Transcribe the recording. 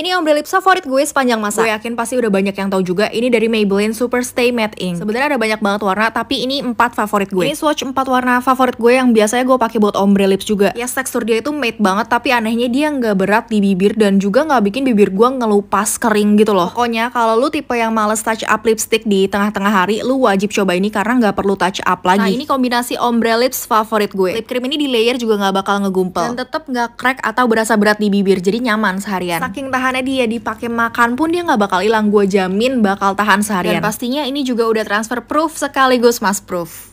Ini ombre lips favorit gue sepanjang masa. Gue yakin pasti udah banyak yang tahu juga. Ini dari Maybelline Super Stay Matte Ink. Sebenarnya ada banyak banget warna, tapi ini empat favorit gue. Ini swatch empat warna favorit gue yang biasanya gue pakai buat ombre lips juga. Ya tekstur dia itu matte banget, tapi anehnya dia nggak berat di bibir dan juga nggak bikin bibir gue ngelupas kering gitu loh. Pokoknya kalau lu tipe yang males touch up lipstick di tengah-tengah hari, lu wajib coba ini karena nggak perlu touch up lagi. Nah ini kombinasi ombre lips favorit gue. Lip cream ini di layer juga nggak bakal ngegumpel dan tetap nggak crack atau berasa berat di bibir, jadi nyaman seharian. Saking tahan makannya dia dipakai makan pun dia nggak bakal hilang gue jamin bakal tahan seharian dan pastinya ini juga udah transfer proof sekaligus mas proof